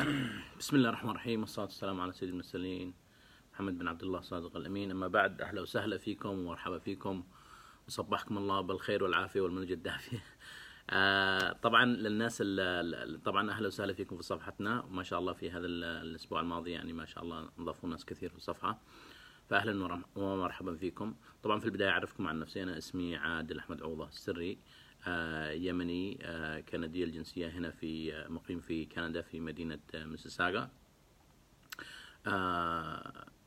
بسم الله الرحمن الرحيم والصلاة والسلام على سيد المرسلين محمد بن عبد الله الصادق الأمين أما بعد أهلا وسهلا فيكم ومرحبا فيكم وصبحكم الله بالخير والعافية والمنجة الدافية آه طبعا للناس طبعا أهلا وسهلا فيكم في صفحتنا وما شاء الله في هذا الأسبوع الماضي يعني ما شاء الله انضافوا ناس كثير في الصفحة فأهلا ومرحبا فيكم طبعا في البداية أعرفكم عن نفسي أنا اسمي عادل أحمد عوضة السري آه، يمني آه، كندي الجنسية هنا في آه، مقيم في كندا في مدينة ميسيساغا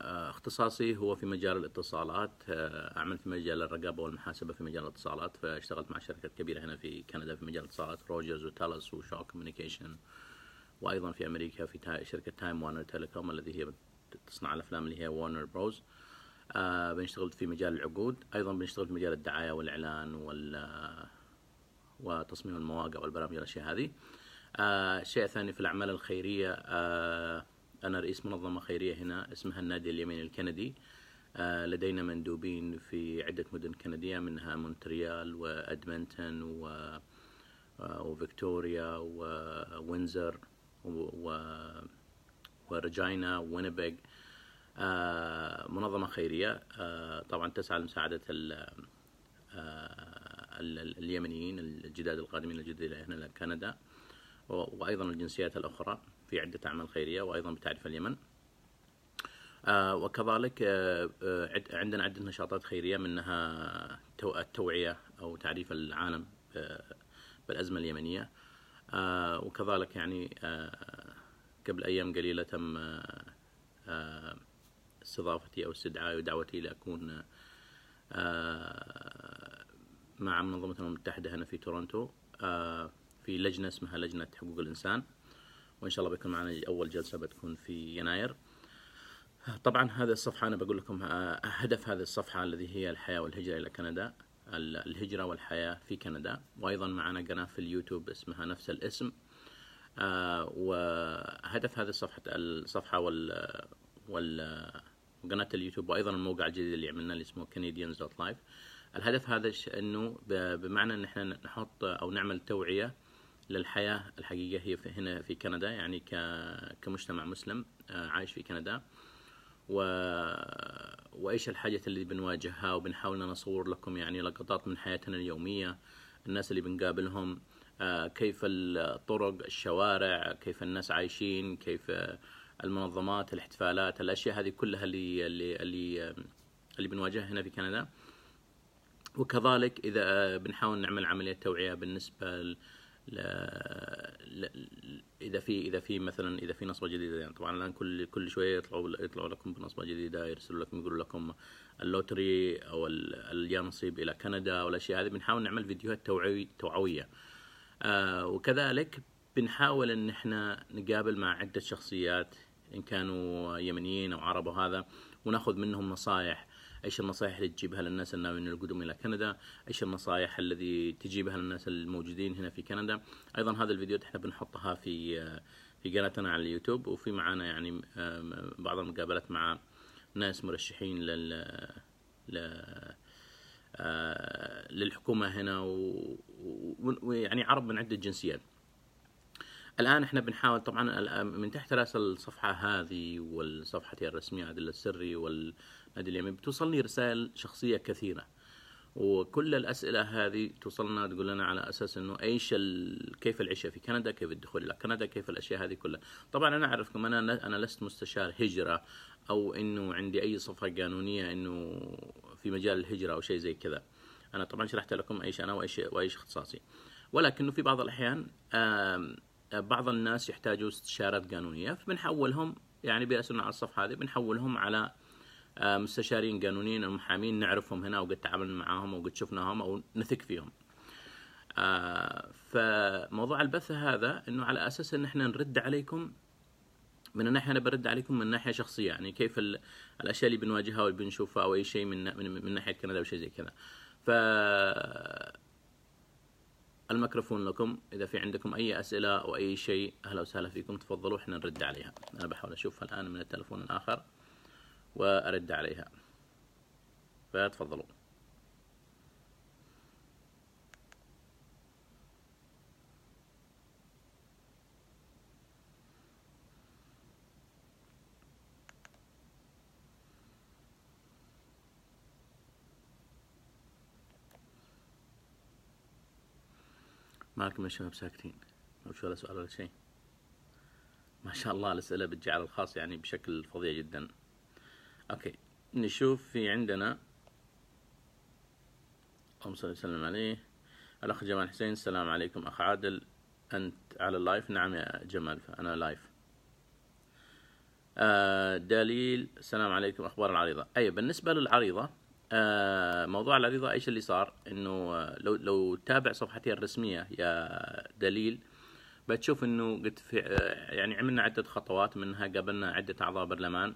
اختصاصي هو في مجال الاتصالات اعمل في مجال الرقابه والمحاسبه في مجال الاتصالات فاشتغلت مع شركات كبيره هنا في كندا في مجال الاتصالات روجرز وتالس وشاو كوميونيكيشن وايضا في امريكا في شركه تايم وانر تيليكوم التي هي تصنع الافلام اللي هي وانر بروز بنشتغل في مجال العقود ايضا بنشتغل في مجال الدعايه والاعلان وال وتصميم المواقع والبرامج والاشياء هذه الشيء آه، الثاني في الاعمال الخيريه آه، انا رئيس منظمه خيريه هنا اسمها النادي اليمين الكندي آه، لدينا مندوبين في عدة مدن كندية منها مونتريال وأدمنتون و... وفيكتوريا ووينزر و... ورجاينا وينيبيج منظمة خيرية طبعا تسعى لمساعدة اليمنيين الجداد القادمين الجدد إلى هنا كندا وأيضا الجنسيات الأخرى في عدة أعمال خيرية وأيضا بتعرف اليمن آه، وكذلك آه، آه، عندنا عدة نشاطات خيرية منها التوعية أو تعريف العالم بالأزمة اليمنية وكذلك يعني قبل أيام قليلة تم استضافتي أو استدعائي ودعوتي لأكون مع منظمة الأمم المتحدة هنا في تورونتو آه، في لجنة اسمها لجنة حقوق الإنسان وإن شاء الله بيكون معنا أول جلسة بتكون في يناير طبعا هذه الصفحة أنا بقول لكم آه، هدف هذه الصفحة الذي هي الحياة والهجرة إلى كندا الهجرة والحياة في كندا وأيضا معنا قناة في اليوتيوب اسمها نفس الاسم آه، وهدف هذه الصفحة الصفحة وال وال وقناة اليوتيوب وأيضا الموقع الجديد اللي عملناه اللي اسمه Canadians.life الهدف هذا انه بمعنى ان احنا نحط او نعمل توعيه للحياه الحقيقيه هي في هنا في كندا يعني كمجتمع مسلم آه، عايش في كندا و... وايش الحاجات اللي بنواجهها وبنحاول ان نصور لكم يعني لقطات من حياتنا اليوميه الناس اللي بنقابلهم آه، كيف الطرق الشوارع كيف الناس عايشين كيف المنظمات الاحتفالات الاشياء هذه كلها اللي اللي اللي, اللي بنواجهها هنا في كندا وكذلك اذا بنحاول نعمل عمليه توعيه بالنسبه ل... ل... ل... اذا في اذا في مثلا اذا في نصبه جديده يعني طبعا الان كل كل شويه يطلعوا يطلعوا لكم بنصبه جديده يرسلوا لكم يقولوا لكم اللوتري او اليانصيب الى كندا والاشياء هذه بنحاول نعمل فيديوهات توعوي توعويه آه وكذلك بنحاول ان احنا نقابل مع عده شخصيات ان كانوا يمنيين او عرب وهذا وناخذ منهم نصائح ايش النصائح اللي تجيبها للناس الناويين القدوم الى كندا ايش النصائح الذي تجيبها للناس الموجودين هنا في كندا ايضا هذا الفيديو احنا بنحطها في في قناتنا على اليوتيوب وفي معانا يعني بعض المقابلات مع ناس مرشحين لل آه، للحكومة هنا ويعني و... يعني عرب من عدة جنسيات الان احنا بنحاول طبعا من تحت راس الصفحه هذه والصفحتي الرسميه عدل السري والنادي اليمين بتوصلني رسائل شخصيه كثيره وكل الاسئله هذه توصلنا تقول لنا على اساس انه ايش ال... كيف العيشه في كندا كيف الدخول الى كندا كيف الاشياء هذه كلها طبعا انا اعرفكم انا انا لست مستشار هجره او انه عندي اي صفحه قانونيه انه في مجال الهجره او شيء زي كذا انا طبعا شرحت لكم ايش انا وايش وايش اختصاصي ولكنه في بعض الاحيان بعض الناس يحتاجوا استشارات قانونيه فبنحولهم يعني بيرسلون على الصفحه هذه بنحولهم على آه، مستشارين قانونيين او محامين نعرفهم هنا وقد تعاملنا معاهم وقد شفناهم او نثق فيهم. آه، فموضوع البث هذا انه على اساس ان احنا نرد عليكم من الناحيه انا برد عليكم من ناحيه شخصيه يعني كيف الاشياء اللي بنواجهها واللي بنشوفها او اي شيء من من, من ناحيه كندا او شيء زي كذا. ف الميكروفون لكم إذا في عندكم أي أسئلة أو أي شيء أهلا وسهلا فيكم تفضلوا إحنا نرد عليها أنا بحاول أشوفها الآن من التلفون الآخر وأرد عليها فتفضلوا مالكم يا شباب ساكتين ما ولا سؤال ولا شيء ما شاء الله الأسئلة بتجي على الخاص يعني بشكل فظيع جدا أوكي نشوف في عندنا اللهم صل وسلم عليه الأخ جمال حسين السلام عليكم أخ عادل أنت على اللايف نعم يا جمال أنا لايف آه دليل السلام عليكم أخبار العريضة أي بالنسبة للعريضة آه، موضوع العريضة ايش اللي صار انه آه، لو لو تتابع صفحتي الرسمية يا دليل بتشوف انه قد في آه، يعني عملنا عدة خطوات منها قابلنا عدة اعضاء برلمان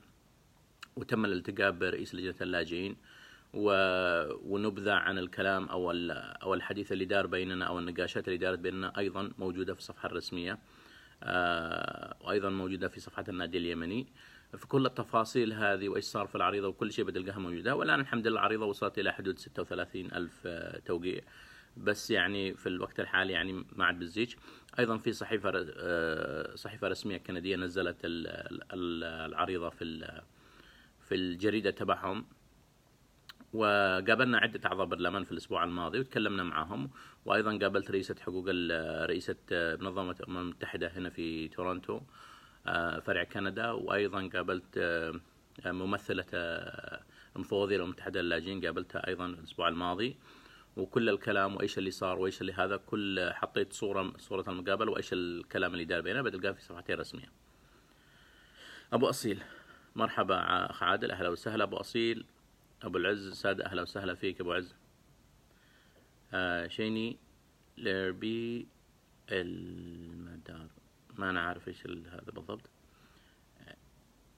وتم الالتقاء برئيس لجنة اللاجئين ونبذة عن الكلام او او الحديث اللي دار بيننا او النقاشات اللي دارت بيننا ايضا موجودة في الصفحة الرسمية وايضا موجودة في صفحة النادي اليمني في كل التفاصيل هذه وايش صار في العريضه وكل شيء بتلقاها موجوده والان الحمد لله العريضه وصلت الى حدود 36 الف آه، توقيع بس يعني في الوقت الحالي يعني ما عاد بتزيج ايضا في صحيفه آه، صحيفه رسميه كنديه نزلت العريضه في في الجريده تبعهم وقابلنا عدة أعضاء برلمان في الأسبوع الماضي وتكلمنا معهم وأيضا قابلت رئيسة حقوق رئيسة آه، منظمة الأمم المتحدة هنا في تورنتو آه، فرع كندا وايضا قابلت آه، آه، ممثله المفوضيه المتحده للاجئين قابلتها ايضا الاسبوع الماضي وكل الكلام وايش اللي صار وايش اللي هذا كل حطيت صوره صوره المقابله وايش الكلام اللي دار بينها بتلقاه في صفحتي الرسميه. ابو اصيل مرحبا اخ عادل اهلا وسهلا ابو اصيل ابو العز ساده اهلا وسهلا فيك ابو عز. شيني ليربي المدار ما أنا عارف إيش هذا بالضبط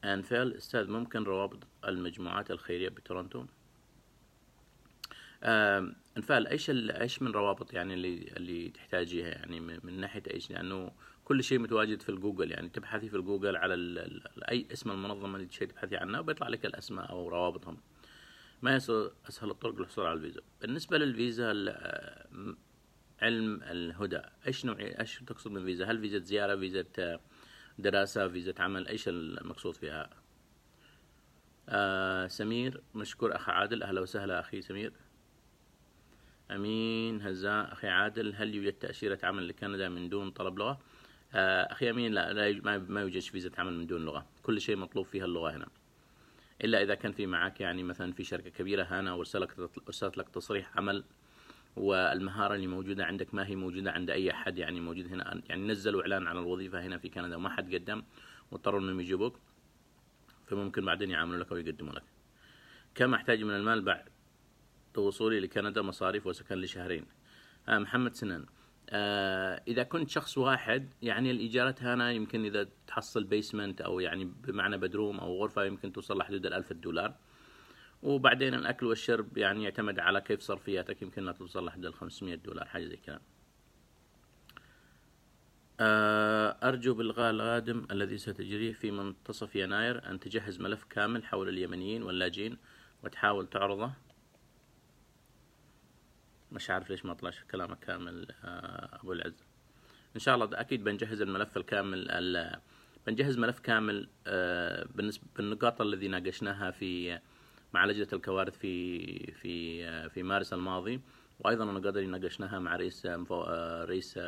أنفال أستاذ ممكن روابط المجموعات الخيرية بتورنتو أنفال إيش إيش من روابط يعني اللي اللي تحتاجيها يعني من ناحية إيش لأنه كل شيء متواجد في الجوجل يعني تبحثي في الجوجل على ال الـ أي اسم المنظمة اللي تشي تبحثي عنها وبيطلع لك الأسماء أو روابطهم ما يسهل أسهل الطرق للحصول على الفيزا بالنسبة للفيزا آه، علم الهدى ايش نوع ايش تقصد من فيزا هل فيزا زياره فيزا دراسه فيزا عمل ايش المقصود فيها آه سمير مشكور اخ عادل اهلا وسهلا اخي سمير امين هزاء اخي عادل هل يوجد تاشيره عمل لكندا من دون طلب لغه آه اخي امين لا, لا ما يوجد فيزا عمل من دون لغه كل شيء مطلوب فيها اللغه هنا الا اذا كان في معك يعني مثلا في شركه كبيره هنا وارسلت لك تصريح عمل والمهاره اللي موجوده عندك ما هي موجوده عند اي احد يعني موجود هنا يعني نزلوا اعلان على الوظيفه هنا في كندا وما حد قدم واضطروا انهم يجيبوك فممكن بعدين يعاملوا لك ويقدموا لك كم احتاج من المال بعد وصولي لكندا مصاريف وسكن لشهرين آه محمد سنان آه اذا كنت شخص واحد يعني الايجارات هنا يمكن اذا تحصل بيسمنت او يعني بمعنى بدروم او غرفه يمكن توصل لحدود الألف دولار وبعدين الأكل والشرب يعني يعتمد على كيف صرفياتك يمكن لا توصل لحد ال 500 دولار حاجة زي كذا آه، أرجو بالغاء القادم الذي ستجريه في منتصف يناير أن تجهز ملف كامل حول اليمنيين واللاجئين وتحاول تعرضه مش عارف ليش ما طلعش كلامه كامل آه، أبو العز إن شاء الله أكيد بنجهز الملف الكامل بنجهز ملف كامل آه، بالنسبة بالنقاط الذي ناقشناها في مع لجنه الكوارث في في في مارس الماضي وايضا انا اللي ناقشناها مع رئيس رئيس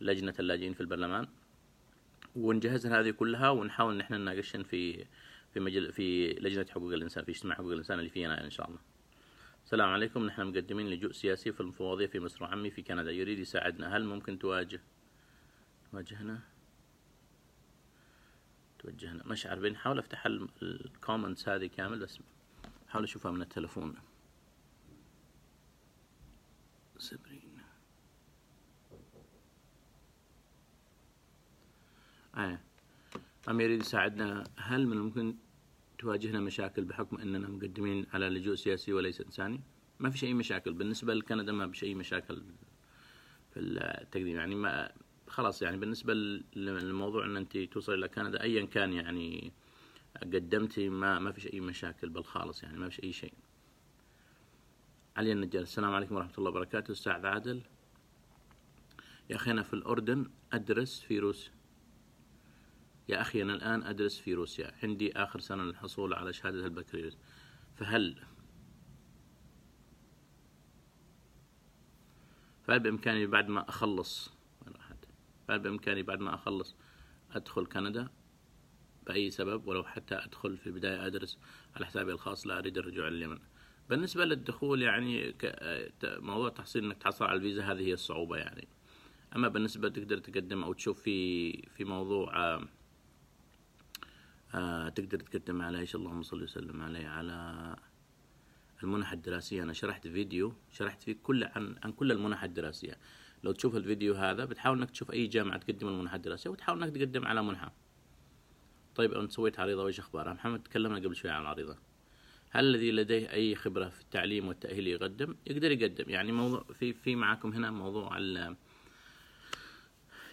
لجنه اللاجئين في البرلمان ونجهز هذه كلها ونحاول ان احنا نناقشها في في مجل... في لجنه حقوق الانسان في اجتماع حقوق الانسان اللي في يناير ان شاء الله. السلام عليكم نحن مقدمين لجوء سياسي في المفوضيه في مصر عمي في كندا يريد يساعدنا هل ممكن تواجه واجهنا توجهنا مش عارفين نحاول افتح الكومنتس هذه كامل بس احاول اشوفها من التلفون سبرين آه. عم يريد يساعدنا هل من الممكن تواجهنا مشاكل بحكم اننا مقدمين على لجوء سياسي وليس انساني؟ ما في اي مشاكل بالنسبه لكندا ما في اي مشاكل في التقديم يعني ما خلاص يعني بالنسبه للموضوع ان انت توصل الى كندا ايا كان يعني قدمتي ما ما فيش اي مشاكل بل خالص يعني ما فيش اي شيء علي النجار السلام عليكم ورحمه الله وبركاته استاذ عادل يا اخي انا في الاردن ادرس في روسيا يا اخي انا الان ادرس في روسيا عندي اخر سنه للحصول على شهاده البكالوريوس فهل فهل بامكاني بعد ما اخلص بعد بإمكاني بعد ما أخلص أدخل كندا بأي سبب ولو حتى أدخل في البدايه أدرس على حسابي الخاص لا أريد الرجوع لليمن بالنسبة للدخول يعني موضوع تحصيل أنك تحصل على الفيزا هذه هي الصعوبة يعني أما بالنسبة تقدر تقدم أو تشوف في في موضوع آه،, آه تقدر تقدم على ايش اللهم صل وسلم عليه على المنح الدراسية أنا شرحت فيديو شرحت فيه كل عن عن كل المنح الدراسية لو تشوف الفيديو هذا بتحاول انك تشوف اي جامعه تقدم المنحه الدراسيه وتحاول انك تقدم على منحه طيب انت سويت عريضه وايش اخبارها محمد تكلمنا قبل شوي عن العريضه هل الذي لديه اي خبره في التعليم والتاهيل يقدم يقدر يقدم يعني موضوع في في معاكم هنا موضوع ال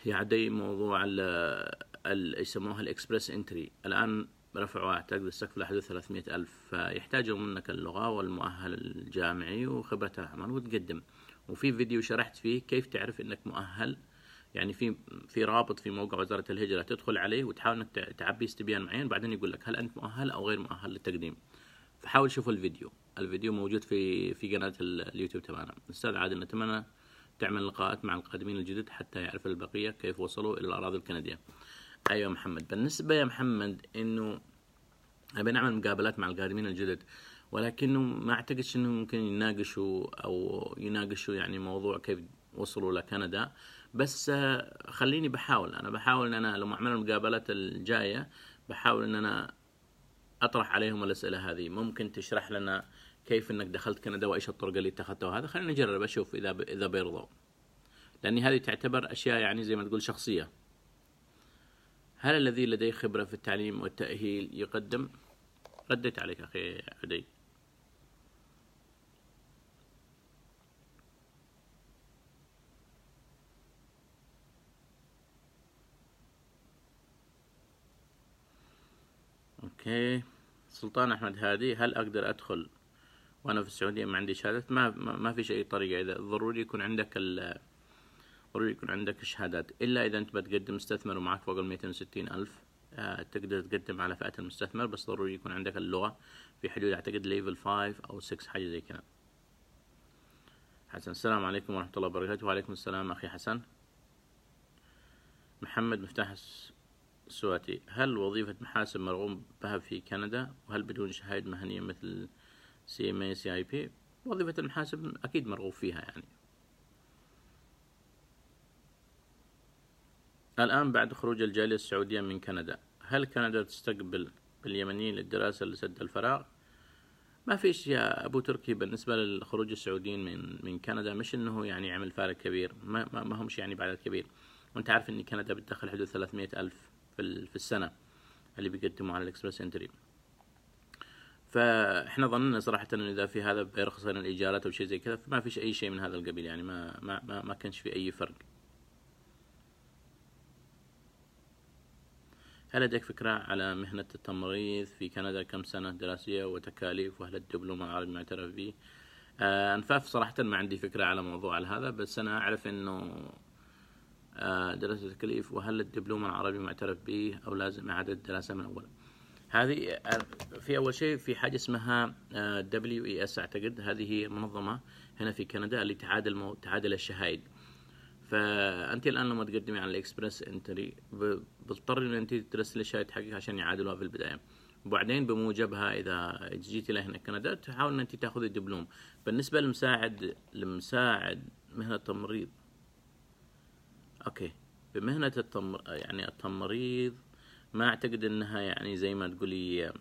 يعدي يعني موضوع ال يسموها الاكسبرس انتري الان رفعوا اعتقد السقف لحدود 300 ألف فيحتاجوا منك اللغة والمؤهل الجامعي وخبرة العمل وتقدم وفي فيديو شرحت فيه كيف تعرف انك مؤهل يعني في في رابط في موقع وزاره الهجره تدخل عليه وتحاول انك تعبي استبيان معين بعدين يقول لك هل انت مؤهل او غير مؤهل للتقديم فحاول تشوف الفيديو الفيديو موجود في في قناه اليوتيوب تبعنا استاذ عادل نتمنى تعمل لقاءات مع القادمين الجدد حتى يعرف البقيه كيف وصلوا الى الاراضي الكنديه ايوه محمد بالنسبه يا محمد انه ابي نعمل مقابلات مع القادمين الجدد ولكنه ما اعتقدش انه ممكن يناقشوا او يناقشوا يعني موضوع كيف وصلوا لكندا بس آه، خليني بحاول انا بحاول ان انا لما اعمل المقابلات الجايه بحاول ان انا اطرح عليهم الاسئله هذه ممكن تشرح لنا كيف انك دخلت كندا وايش الطرق اللي اتخذتها وهذا خلينا نجرب اشوف اذا ب... اذا بيرضوا لان هذه تعتبر اشياء يعني زي ما تقول شخصيه هل الذي لديه خبره في التعليم والتاهيل يقدم رديت عليك اخي عدي اوكي سلطان احمد هادي هل اقدر ادخل وانا في السعوديه ما عندي شهادات ما ما في اي طريقه اذا ضروري يكون عندك ال ضروري يكون عندك الشهادات الا اذا انت بتقدم مستثمر ومعك فوق ال وستين الف آه، تقدر تقدم على فئه المستثمر بس ضروري يكون عندك اللغه في حدود اعتقد ليفل 5 او 6 حاجه زي كذا حسن السلام عليكم ورحمه الله وبركاته وعليكم السلام اخي حسن محمد مفتاح سؤالي هل وظيفة محاسب مرغوب بها في كندا وهل بدون شهادة مهنية مثل سي ام اي سي اي بي وظيفة المحاسب أكيد مرغوب فيها يعني الآن بعد خروج الجالية السعودية من كندا هل كندا تستقبل اليمنيين للدراسة لسد الفراغ؟ ما فيش يا أبو تركي بالنسبة للخروج السعوديين من من كندا مش إنه يعني عمل فارق كبير ما, ما, ما همش يعني بعدد كبير وأنت عارف إن كندا بتدخل حدود 300 ألف في, في السنة اللي بيقدموا على الاكسبرس انتري فاحنا ظننا صراحة انه اذا في هذا بيرخص لنا الايجارات او شيء زي كذا فما فيش اي شيء من هذا القبيل يعني ما ما ما, ما كانش في اي فرق هل لديك فكرة على مهنة التمريض في كندا كم سنة دراسية وتكاليف وهل الدبلوم العربي معترف به؟ آه، أنفاف صراحة ما عندي فكرة على موضوع على هذا بس أنا أعرف إنه آه، دراسة التكليف وهل الدبلوم العربي معترف به أو لازم إعادة الدراسة من أول هذه آه، في أول شيء في حاجة اسمها آه، WES أعتقد هذه منظمة هنا في كندا تعادل, مو... تعادل الشهائد فأنت الآن لما تقدمي على الإكسبرس انتري بتضطري إن أنت ترسلي الشهايد حقك عشان يعادلوها في البداية وبعدين بموجبها إذا جيتي لهنا كندا تحاول أن أنت تاخذي الدبلوم بالنسبة لمساعد لمساعد مهنة التمريض اوكي بمهنة التمر يعني التمريض ما اعتقد انها يعني زي ما تقولي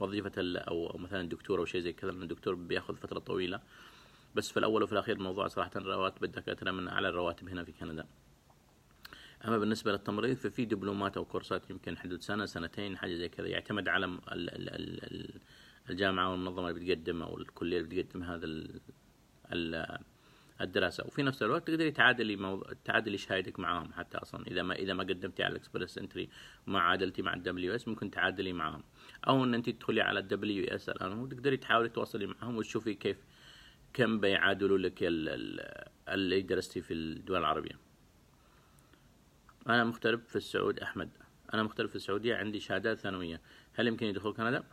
وظيفة او مثلا دكتور او شيء زي كذا لان الدكتور بياخذ فترة طويلة بس في الاول وفي الاخير الموضوع صراحة رواتب الدكاترة من اعلى الرواتب هنا في كندا اما بالنسبة للتمريض ففي دبلومات او كورسات يمكن حدود سنة سنتين حاجة زي كذا يعتمد على الجامعة والمنظمة اللي بتقدم او الكلية اللي بتقدم هذا الدراسه وفي نفس الوقت تقدري تعادلي موضوع تعادلي شهادتك معاهم حتى اصلا اذا ما اذا ما قدمتي على الاكسبرس انتري وما عادلتي مع الدبليو اس ممكن تعادلي معاهم او ان انت تدخلي على الدبليو اس الان وتقدري تحاولي تواصلي معاهم وتشوفي كيف كم بيعادلوا لك اللي درستي في الدول العربيه انا مغترب في السعود احمد انا مغترب في السعوديه عندي شهادات ثانويه هل يمكن دخول كندا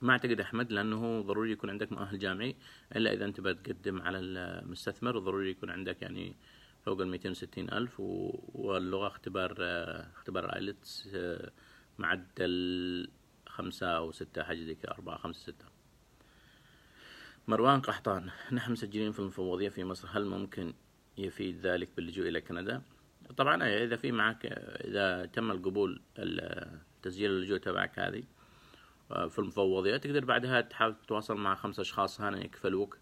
ما اعتقد احمد لانه ضروري يكون عندك مؤهل جامعي الا اذا انت بتقدم على المستثمر ضروري يكون عندك يعني فوق ال وستين الف واللغه اختبار اختبار ايلتس آه، معدل خمسة أو ستة حاجة زي كذا أربعة خمسة ستة مروان قحطان نحن مسجلين في المفوضية في مصر هل ممكن يفيد ذلك باللجوء إلى كندا؟ طبعا إذا في معك إذا تم القبول تسجيل اللجوء تبعك هذه آه، في المفوضية يعني تقدر بعدها تحاول تتواصل مع خمسة أشخاص هنا يعني يكفلوك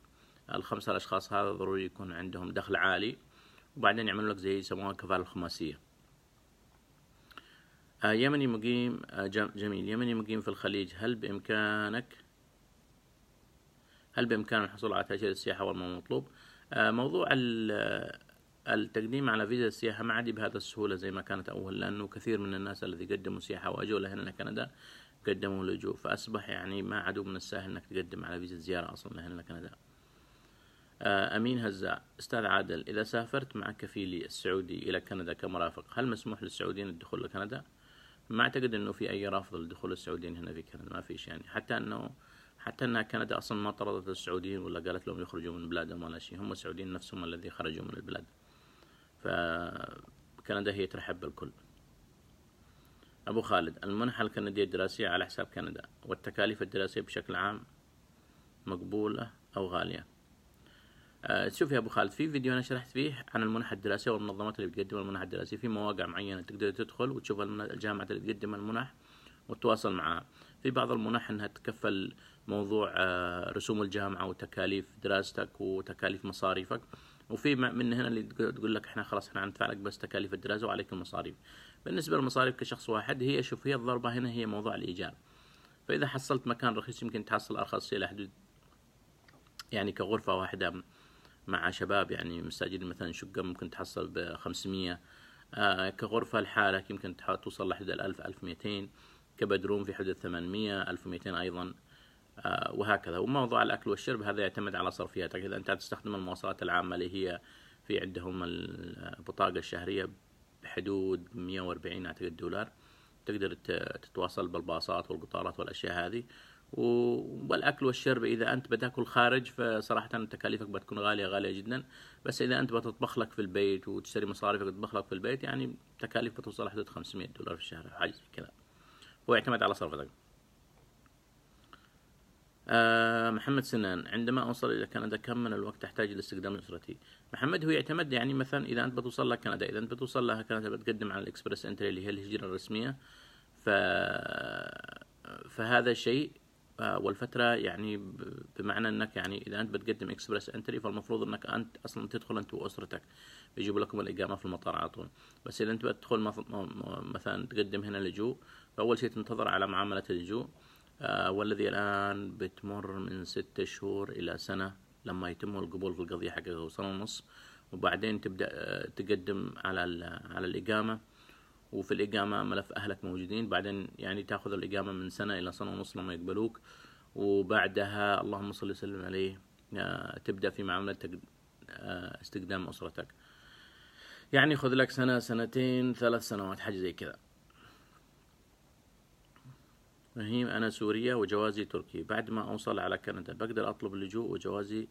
الخمسة الأشخاص هذا ضروري يكون عندهم دخل عالي وبعدين يعملوا لك زي يسموها كفالة الخماسيه آه، يمني مقيم آه، جميل يمني مقيم في الخليج هل بإمكانك هل بإمكان الحصول على تأشيرة السياحة أول ما مطلوب موضوع التقديم على فيزا السياحة ما عاد بهذا السهولة زي ما كانت أول لأنه كثير من الناس الذي قدموا سياحة وأجوا لهنا لكندا قدموا لجوء فأصبح يعني ما عدو من السهل أنك تقدم على فيزا زيارة أصلا لهنا لكندا آه، أمين هزاع أستاذ عادل إذا سافرت مع كفيلي السعودي إلى كندا كمرافق هل مسموح للسعوديين الدخول لكندا؟ ما أعتقد أنه في أي رافض لدخول السعوديين هنا في كندا ما فيش يعني حتى أنه حتى أنها كندا أصلا ما طردت السعوديين ولا قالت لهم يخرجوا من بلادهم ولا شيء هم السعوديين نفسهم الذي خرجوا من البلاد فكندا هي ترحب بالكل أبو خالد المنحة الكندية الدراسية على حساب كندا والتكاليف الدراسية بشكل عام مقبولة أو غالية آه، شوف يا أبو خالد في فيديو أنا شرحت فيه عن المنحة الدراسية والمنظمات اللي بتقدم المنح الدراسية في مواقع معينة تقدر تدخل وتشوف الجامعة اللي تقدم المنح وتتواصل معها في بعض المنح أنها تكفل موضوع آه، رسوم الجامعة وتكاليف دراستك وتكاليف مصاريفك وفي من هنا اللي تقول لك احنا خلاص احنا ندفع لك بس تكاليف الدراسه وعليك المصاريف بالنسبه للمصاريف كشخص واحد هي شوف هي الضربه هنا هي موضوع الايجار فاذا حصلت مكان رخيص يمكن تحصل ارخص الى حدود يعني كغرفه واحده مع شباب يعني مستاجرين مثلا شقه ممكن تحصل ب 500 آه كغرفة لحالك يمكن توصل لحدود الألف ألف ميتين كبدروم في حدود ثمانمية ألف وميتين أيضا آه، وهكذا وموضوع الأكل والشرب هذا يعتمد على صرفياتك إذا أنت تستخدم المواصلات العامة اللي هي في عندهم البطاقة الشهرية بحدود 140 أعتقد دولار تقدر تتواصل بالباصات والقطارات والأشياء هذه والأكل والشرب إذا أنت بتاكل خارج فصراحة تكاليفك بتكون غالية غالية جدا بس إذا أنت بتطبخ لك في البيت وتشتري مصاريفك تطبخ لك في البيت يعني تكاليف بتوصل لحدود 500 دولار في الشهر حاجة كذا هو يعتمد على صرفتك آه محمد سنان عندما أوصل إلى كندا كم من الوقت تحتاج لاستخدام اسرتي؟ محمد هو يعتمد يعني مثلا إذا أنت بتوصل لها كندا إذا أنت بتوصل لها كندا بتقدم على الإكسبرس انتري اللي هي الهجرة الرسمية ف... فهذا شيء آه، والفترة يعني بمعنى انك يعني اذا انت بتقدم اكسبرس انتري فالمفروض انك انت اصلا تدخل انت واسرتك بيجيبوا لكم الاقامة في المطار على طول بس اذا انت بتدخل مثلا تقدم هنا لجوء فاول شيء تنتظر على معاملة اللجوء آه، والذي الآن بتمر من ستة شهور إلى سنة لما يتم القبول في القضية حقيقة وسنة ونص وبعدين تبدأ آه، تقدم على على الإقامة وفي الإقامة ملف أهلك موجودين بعدين يعني تأخذ الإقامة من سنة إلى سنة ونص لما يقبلوك وبعدها اللهم صل وسلم عليه آه، تبدأ في معاملة استقدام أسرتك يعني خذ لك سنة سنتين ثلاث سنوات حاجة زي كذا مهيم أنا سورية وجوازي تركي بعد ما أوصل على كندا بقدر أطلب اللجوء وجوازي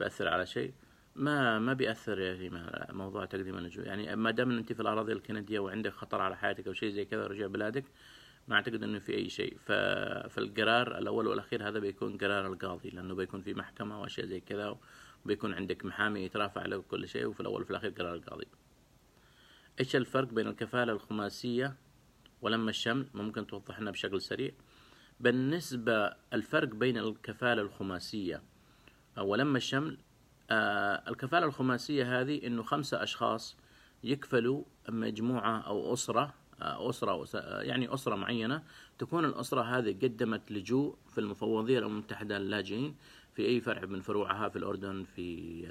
بأثر على شيء ما ما بيأثر يعني موضوع تقديم اللجوء يعني ما دام أنت في الأراضي الكندية وعندك خطر على حياتك أو شيء زي كذا رجع بلادك ما أعتقد أنه في أي شيء فالقرار الأول والأخير هذا بيكون قرار القاضي لأنه بيكون في محكمة وأشياء زي كذا وبيكون عندك محامي يترافع لك كل شيء وفي الأول وفي الأخير قرار القاضي إيش الفرق بين الكفالة الخماسية ولما الشمل ممكن توضح لنا بشكل سريع بالنسبة الفرق بين الكفالة الخماسية آه، ولما الشمل آه، الكفالة الخماسية هذه أنه خمسة أشخاص يكفلوا مجموعة أو أسرة آه، أسرة يعني أسرة معينة تكون الأسرة هذه قدمت لجوء في المفوضية الأمم المتحدة للاجئين في أي فرع من فروعها في الأردن في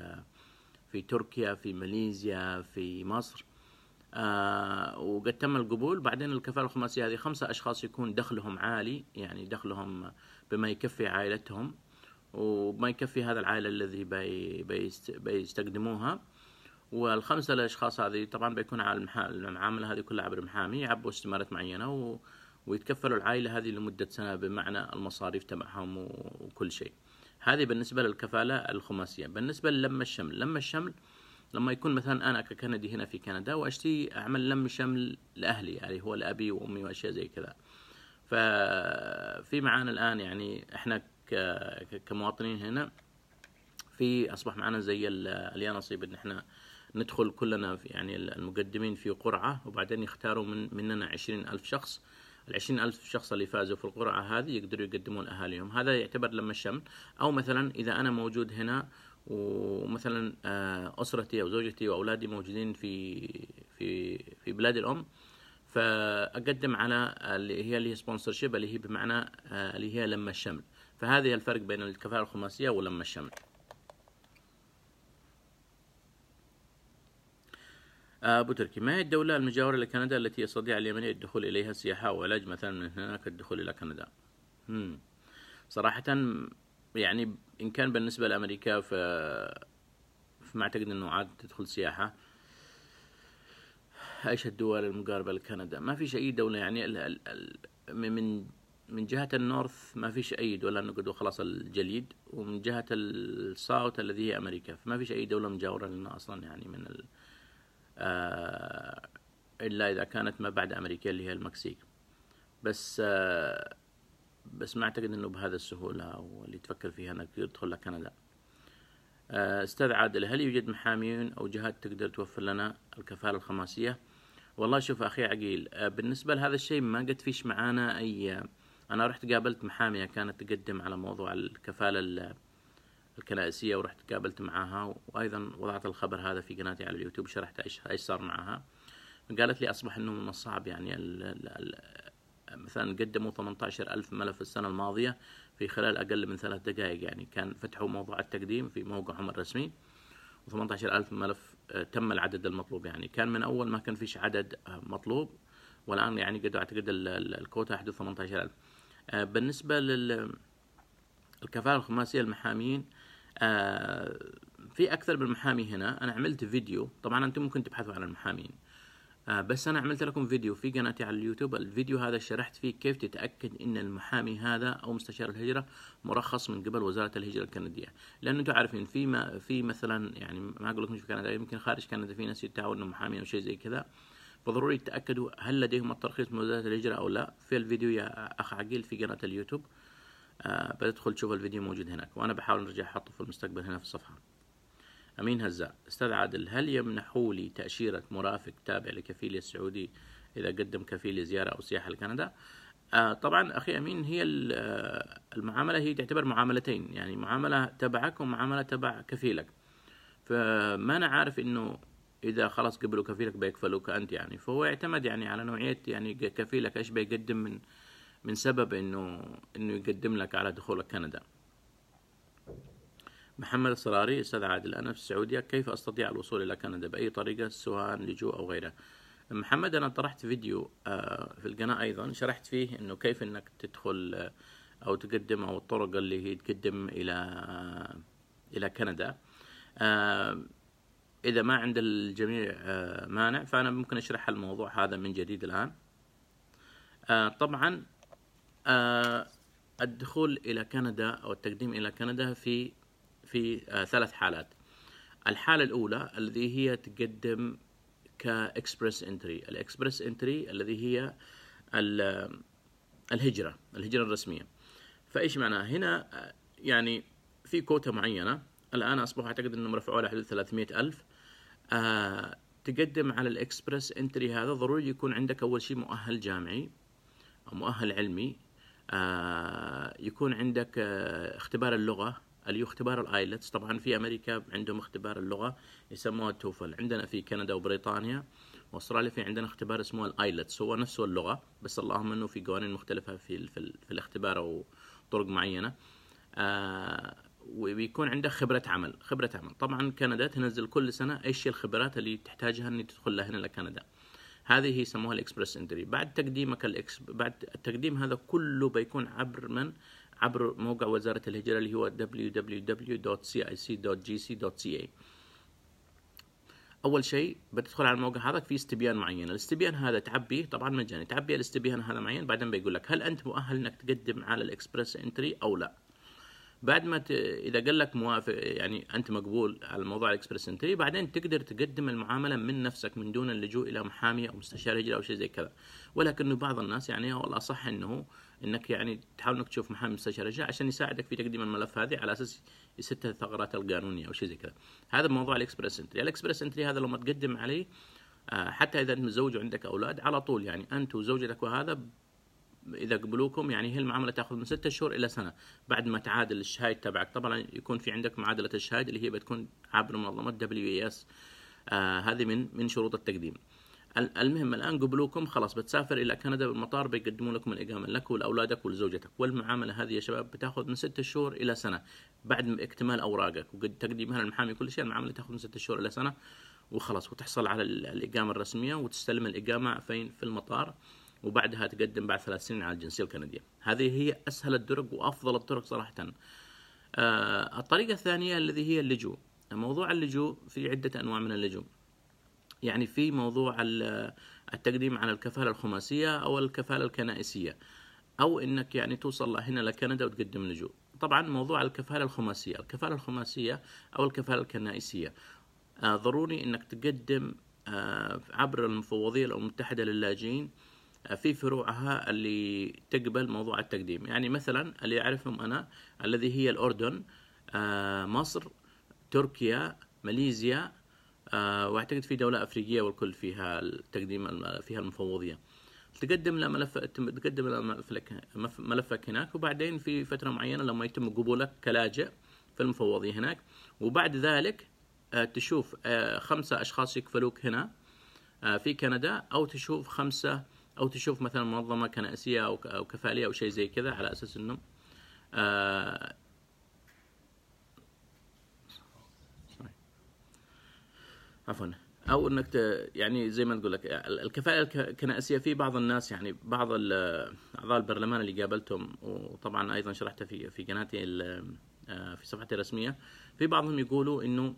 في تركيا في ماليزيا في مصر آه وقد تم القبول بعدين الكفالة الخماسية هذه خمسة أشخاص يكون دخلهم عالي يعني دخلهم بما يكفي عائلتهم وما يكفي هذا العائلة الذي بي بيست بيستخدموها والخمسة الأشخاص هذه طبعا بيكون على المعاملة هذه كلها عبر محامي يعبوا استمارات معينة و... ويتكفلوا العائلة هذه لمدة سنة بمعنى المصاريف تبعهم وكل شيء هذه بالنسبة للكفالة الخماسية بالنسبة للم الشمل لما الشمل لما يكون مثلا انا ككندي هنا في كندا واشتي اعمل لم شمل لاهلي يعني هو لابي وامي واشياء زي كذا ففي معانا الان يعني احنا كمواطنين هنا في اصبح معنا زي اليانصيب ان احنا ندخل كلنا في يعني المقدمين في قرعة وبعدين يختاروا من مننا عشرين ألف شخص العشرين ألف شخص اللي فازوا في القرعة هذه يقدروا يقدمون أهاليهم هذا يعتبر لما الشمل أو مثلا إذا أنا موجود هنا ومثلا آه، اسرتي او زوجتي واولادي موجودين في في في بلاد الام فاقدم على اللي هي اللي هي سبونسرشيب اللي هي بمعنى آه، اللي هي لما الشمل فهذه الفرق بين الكفاءه الخماسيه ولما الشمل آه، أبو تركي ما هي الدولة المجاورة لكندا التي يستطيع اليمني الدخول إليها سياحة وعلاج مثلا من هناك الدخول إلى كندا؟ صراحة يعني إن كان بالنسبة لأمريكا ف فما أعتقد أنه عاد تدخل سياحة ايش الدول المقاربه لكندا ما فيش اي دوله يعني الـ الـ الـ من من جهه النورث ما فيش اي دوله نقدو خلاص الجليد ومن جهه الساوث الذي هي امريكا فما فيش اي دوله مجاوره لنا اصلا يعني من ال آه الا اذا كانت ما بعد امريكا اللي هي المكسيك بس آه بس ما اعتقد انه بهذا السهوله واللي تفكر فيها انك تدخل لكندا آه، استاذ عادل هل يوجد محاميون او جهات تقدر توفر لنا الكفاله الخماسيه والله شوف اخي عقيل آه، بالنسبه لهذا الشيء ما قد فيش معانا اي انا رحت قابلت محاميه كانت تقدم على موضوع الكفاله الكنائسيه ورحت قابلت معاها وايضا وضعت الخبر هذا في قناتي على اليوتيوب شرحت ايش ايش صار معاها قالت لي اصبح انه من الصعب يعني ال ال مثلا قدموا 18 ألف ملف السنة الماضية في خلال أقل من ثلاث دقائق يعني كان فتحوا موضوع التقديم في موقعهم الرسمي و18 ألف ملف آه، تم العدد المطلوب يعني كان من أول ما كان فيش عدد آه، مطلوب والآن يعني قد أعتقد الكوتا حدود 18 ألف آه، بالنسبة للكفاءة الخماسية المحاميين في أكثر من محامي هنا أنا عملت فيديو طبعا أنتم ممكن تبحثوا عن المحامين آه بس أنا عملت لكم فيديو في قناتي على اليوتيوب الفيديو هذا شرحت فيه كيف تتأكد أن المحامي هذا أو مستشار الهجرة مرخص من قبل وزارة الهجرة الكندية لأن أنتم عارفين في ما في مثلا يعني ما أقول لكم في كندا يمكن خارج كندا في ناس يتعاونوا محامي أو شيء زي كذا فضروري تتأكدوا هل لديهم الترخيص من وزارة الهجرة أو لا في الفيديو يا أخ عقيل في قناة اليوتيوب آه بدخل تشوف الفيديو موجود هناك وأنا بحاول أرجع أحطه في المستقبل هنا في الصفحة أمين هزاع أستاذ عادل هل يمنحوا لي تأشيرة مرافق تابع لكفيل السعودي إذا قدم كفيل زيارة أو سياحة لكندا؟ آه طبعا أخي أمين هي آه، المعاملة هي تعتبر معاملتين يعني معاملة تبعك ومعاملة تبع كفيلك فما أنا عارف إنه إذا خلاص قبلوا كفيلك بيكفلوك أنت يعني فهو يعتمد يعني على نوعية يعني كفيلك إيش بيقدم من من سبب إنه إنه يقدم لك على دخولك كندا محمد الصراري أستاذ عادل أنا في السعودية كيف أستطيع الوصول إلى كندا بأي طريقة سواء لجوء أو غيره محمد أنا طرحت فيديو آه، في القناة أيضا شرحت فيه أنه كيف أنك تدخل آه، أو تقدم أو الطرق اللي هي تقدم إلى آه، إلى كندا إذا ما عند الجميع مانع فأنا ممكن أشرح الموضوع هذا من جديد الآن طبعا الدخول إلى كندا أو التقديم إلى كندا في في آه، ثلاث حالات الحالة الأولى الذي هي تقدم كإكسبرس انتري الإكسبرس انتري الذي هي آه، الهجرة الهجرة الرسمية فإيش معناها هنا آه، يعني في كوتا معينة الآن أصبحوا أعتقد أنهم رفعوا لها حدود 300 ألف آه تقدم على الإكسبرس انتري هذا ضروري يكون عندك أول شيء مؤهل جامعي أو مؤهل علمي آه يكون عندك آه اختبار اللغة اللي هو اختبار الايلتس طبعا في امريكا عندهم اختبار اللغه يسموه التوفل عندنا في كندا وبريطانيا واستراليا في عندنا اختبار اسمه الايلتس هو نفسه اللغه بس اللهم انه في قوانين مختلفه في في, في الاختبار او طرق معينه آه ويكون عندك خبره عمل خبره عمل طبعا كندا تنزل كل سنه ايش الخبرات اللي تحتاجها ان تدخل لها هنا لكندا هذه يسموها الاكسبرس انتري بعد تقديمك الإكس... بعد التقديم هذا كله بيكون عبر من عبر موقع وزارة الهجرة اللي هو www.cic.gc.ca أول شيء بتدخل على الموقع هذا في استبيان معين، الاستبيان هذا تعبيه طبعا مجاني، تعبي الاستبيان هذا معين بعدين بيقول لك هل أنت مؤهل أنك تقدم على الإكسبرس انتري أو لا. بعد ما ت... اذا قال لك موافق يعني انت مقبول على موضوع الاكسبرس انتري بعدين تقدر تقدم المعامله من نفسك من دون اللجوء الى محامي او مستشار هجره او شيء زي كذا ولكن بعض الناس يعني والله صح انه انك يعني تحاول انك تشوف محامي مستشار هجره عشان يساعدك في تقديم الملف هذه على اساس يسد الثغرات القانونيه او شيء زي كذا هذا موضوع الاكسبرس انتري الاكسبرس انتري هذا لو ما تقدم عليه آه، حتى اذا انت متزوج وعندك اولاد على طول يعني انت وزوجتك وهذا اذا قبلوكم يعني هي المعامله تاخذ من ستة شهور الى سنه بعد ما تعادل الشهاده تبعك طبعا يكون في عندك معادله الشهاده اللي هي بتكون عبر منظمه دبليو اي اس هذه من من شروط التقديم المهم الان قبلوكم خلاص بتسافر الى كندا بالمطار بيقدموا لكم الاقامه لك ولاولادك ولزوجتك والمعامله هذه يا شباب بتاخذ من ستة شهور الى سنه بعد اكتمال اوراقك وقد تقديمها للمحامي كل شيء المعامله تاخذ من ستة شهور الى سنه وخلاص وتحصل على الاقامه الرسميه وتستلم الاقامه فين في المطار وبعدها تقدم بعد ثلاث سنين على الجنسية الكندية هذه هي أسهل الطرق وأفضل الطرق صراحة آه الطريقة الثانية الذي هي اللجوء موضوع اللجوء في عدة أنواع من اللجوء يعني في موضوع التقديم على الكفالة الخماسية أو الكفالة الكنائسية أو أنك يعني توصل هنا لكندا وتقدم لجوء طبعا موضوع الكفالة الخماسية الكفالة الخماسية أو الكفالة الكنائسية آه ضروري أنك تقدم آه عبر المفوضية الأمم المتحدة للاجئين في فروعها اللي تقبل موضوع التقديم يعني مثلا اللي يعرفهم أنا الذي هي الأردن آه، مصر تركيا ماليزيا آه، واعتقد في دولة أفريقية والكل فيها التقديم فيها المفوضية تقدم ملف تقدم ملفك هناك وبعدين في فترة معينة لما يتم قبولك كلاجئ في المفوضية هناك وبعد ذلك آه، تشوف خمسة أشخاص يكفلوك هنا في كندا أو تشوف خمسة او تشوف مثلا منظمه كنائسيه او كفاليه او شيء زي كذا على اساس انه آه عفوا او انك يعني زي ما تقول لك الكفاءه الكنائسيه في بعض الناس يعني بعض اعضاء البرلمان اللي قابلتهم وطبعا ايضا شرحتها في في قناتي آه، في صفحتي الرسميه في بعضهم يقولوا انه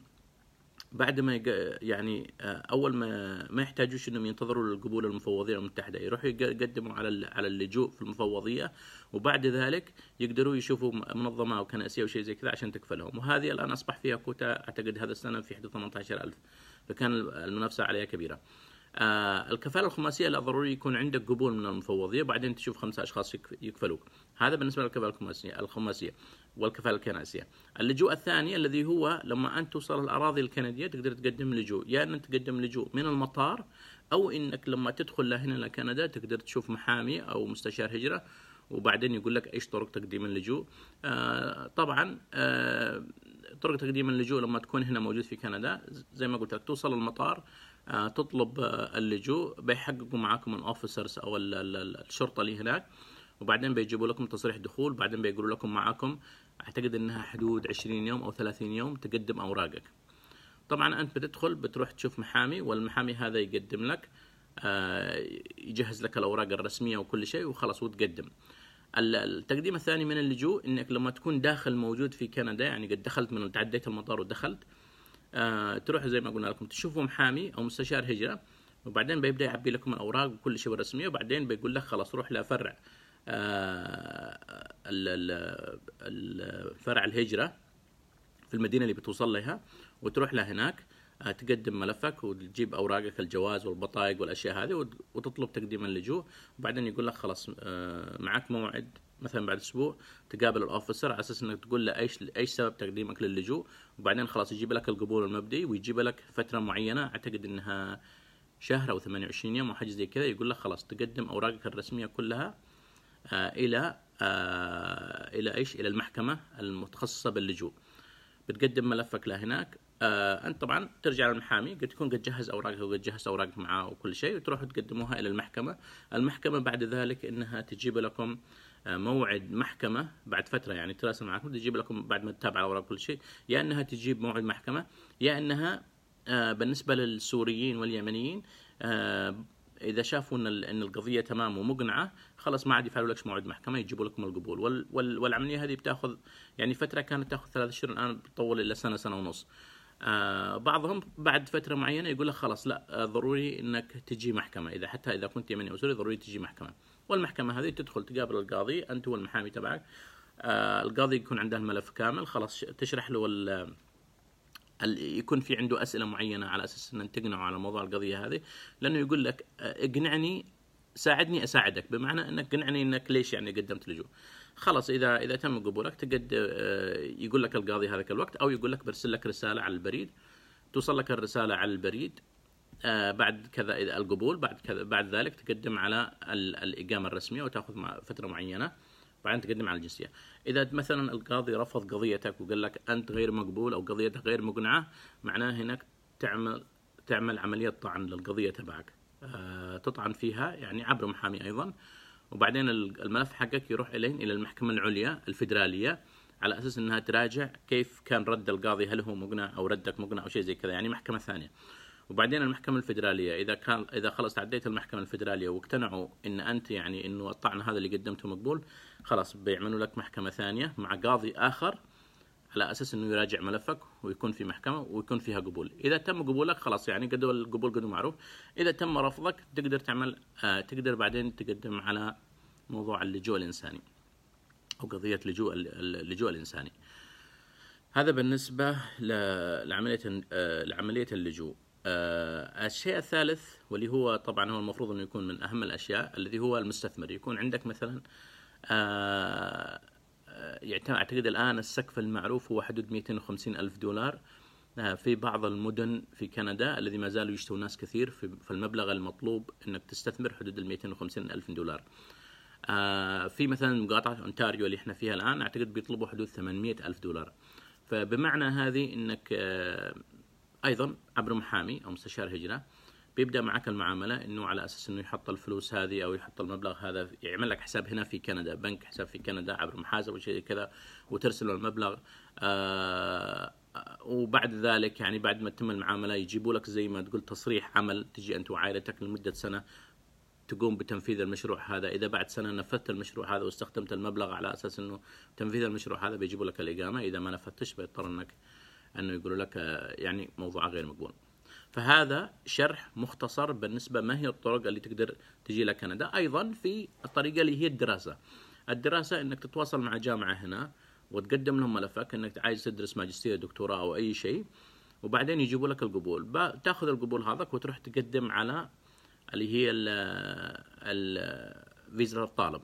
بعد ما يعني آه، اول ما ما يحتاجوش انهم ينتظروا القبول المفوضيه المتحده يروحوا يقدموا على على اللجوء في المفوضيه وبعد ذلك يقدروا يشوفوا منظمه او كنسيه او شيء زي كذا عشان تكفلهم وهذه الان اصبح فيها كوتا اعتقد هذا السنه في حدود 18000 فكان المنافسه عليها كبيره. آه الكفاله الخماسيه لا ضروري يكون عندك قبول من المفوضيه وبعدين تشوف خمسه اشخاص يكفلوك هذا بالنسبه للكفاله الخماسيه الخماسيه والكفاله الكنسيه اللجوء الثاني الذي هو لما انت توصل الاراضي الكنديه تقدر تقدم لجوء يا يعني انك تقدم لجوء من المطار او انك لما تدخل لهنا لكندا تقدر تشوف محامي او مستشار هجره وبعدين يقول لك ايش طرق تقديم اللجوء آه طبعا آه طرق تقديم اللجوء لما تكون هنا موجود في كندا زي ما قلت لك توصل المطار آه، تطلب آه، اللجوء بيحققوا معاكم الاوفيسرز او الشرطه اللي هناك وبعدين بيجيبوا لكم تصريح دخول بعدين بيقولوا لكم معاكم اعتقد انها حدود 20 يوم او 30 يوم تقدم اوراقك طبعا انت بتدخل بتروح تشوف محامي والمحامي هذا يقدم لك آه، يجهز لك الاوراق الرسميه وكل شيء وخلاص وتقدم التقديم الثاني من اللجوء انك لما تكون داخل موجود في كندا يعني قد دخلت من تعديت المطار ودخلت آه زي ما قلنا لكم تشوفوا محامي او مستشار هجره وبعدين بيبدا يعبي لكم الاوراق وكل شيء رسميه وبعدين بيقول لك خلاص روح لفرع آه، فرع الهجره في المدينه اللي بتوصل لها وتروح لهناك آه، تقدم ملفك وتجيب اوراقك الجواز والبطايق والاشياء هذه وتطلب تقديم اللجوء وبعدين يقول لك خلاص آه، معك موعد مثلا بعد اسبوع تقابل الاوفيسر على اساس انك تقول له ايش ايش سبب تقديمك للجوء وبعدين خلاص يجيب لك القبول المبدئي ويجيب لك فتره معينه اعتقد انها شهر او 28 يوم او حاجه زي كذا يقول لك خلاص تقدم اوراقك الرسميه كلها آه الى آه الى ايش الى المحكمه المتخصصه باللجوء بتقدم ملفك لهناك آه انت طبعا ترجع للمحامي قد تكون قد جهز اوراقك وقد جهز اوراقك معاه وكل شيء وتروحوا تقدموها الى المحكمه المحكمه بعد ذلك انها تجيب لكم آه آه، موعد محكمه بعد فتره يعني تراسل معكم تجيب لكم بعد ما تتابع الاوراق كل شيء يا انها تجيب موعد محكمه يا انها آه، بالنسبه للسوريين واليمنيين آه، اذا شافوا ان ان القضيه تمام ومقنعه خلاص ما عاد يفعلوا لكش موعد محكمه يجيبوا لكم القبول والعمليه هذه بتاخذ يعني فتره كانت تاخذ ثلاث اشهر الان بتطول الى سنه سنه ونص. بعضهم بعد فتره معينه يقول لك خلاص لا ضروري انك تجي محكمه اذا حتى اذا كنت يمني او سوري ضروري تجي محكمه. والمحكمه هذه تدخل تقابل القاضي انت والمحامي تبعك آه القاضي يكون عنده الملف كامل خلاص تشرح له ال يكون في عنده اسئله معينه على اساس ان تقنعه على موضوع القضيه هذه لانه يقول لك آه، اقنعني ساعدني اساعدك بمعنى انك قنعني انك ليش يعني قدمت لجوء خلاص اذا اذا تم قبولك تقد آه، يقول لك القاضي هذاك الوقت او يقول لك برسل لك رساله على البريد توصل لك الرساله على البريد آه، بعد كذا القبول بعد كذا بعد ذلك تقدم على الاقامه الرسميه وتاخذ فتره معينه بعدين تقدم على الجنسيه اذا مثلا القاضي رفض قضيتك وقال لك انت غير مقبول او قضيتك غير مقنعه معناه هناك تعمل تعمل عمليه طعن للقضيه تبعك آه، تطعن فيها يعني عبر محامي ايضا وبعدين الملف حقك يروح الين الى المحكمه العليا الفدراليه على اساس انها تراجع كيف كان رد القاضي هل هو مقنع او ردك مقنع او شيء زي كذا يعني محكمه ثانيه وبعدين المحكمة الفدرالية إذا كان إذا خلص تعديت المحكمة الفدرالية واقتنعوا إن أنت يعني إنه الطعن هذا اللي قدمته مقبول خلاص بيعملوا لك محكمة ثانية مع قاضي آخر على أساس إنه يراجع ملفك ويكون في محكمة ويكون فيها قبول إذا تم قبولك خلاص يعني قد القبول قد معروف إذا تم رفضك تقدر تعمل آه تقدر بعدين تقدم على موضوع اللجوء الإنساني أو قضية لجوء اللجوء الإنساني هذا بالنسبة لعملية آه، لعملية اللجوء آه، الشيء الثالث واللي هو طبعا هو المفروض انه يكون من اهم الاشياء الذي هو المستثمر يكون عندك مثلا آه، آه، يعتمد يعني اعتقد الان السقف المعروف هو حدود 250 الف دولار في بعض المدن في كندا الذي ما زالوا يشتوا ناس كثير فالمبلغ المطلوب انك تستثمر حدود ال 250 الف دولار في مثلا مقاطعة أونتاريو اللي احنا فيها الآن أعتقد بيطلبوا حدود 800 ألف دولار فبمعنى هذه أنك ايضا عبر محامي او مستشار هجره بيبدا معك المعامله انه على اساس انه يحط الفلوس هذه او يحط المبلغ هذا يعمل لك حساب هنا في كندا بنك حساب في كندا عبر محاسب وشيء كذا وترسل له المبلغ آه، آه، وبعد ذلك يعني بعد ما تتم المعامله يجيبوا لك زي ما تقول تصريح عمل تجي انت وعائلتك لمده سنه تقوم بتنفيذ المشروع هذا اذا بعد سنه نفذت المشروع هذا واستخدمت المبلغ على اساس انه تنفيذ المشروع هذا بيجيبوا لك الاقامه اذا ما نفذتش بيضطر انك انه يقولوا لك يعني موضوع غير مقبول فهذا شرح مختصر بالنسبة ما هي الطرق اللي تقدر تجي لك كندا أيضا في الطريقة اللي هي الدراسة الدراسة أنك تتواصل مع جامعة هنا وتقدم لهم ملفك أنك عايز تدرس ماجستير دكتوراه أو أي شيء وبعدين يجيبوا لك القبول تاخذ القبول هذاك وتروح تقدم على اللي هي الفيزا الطالب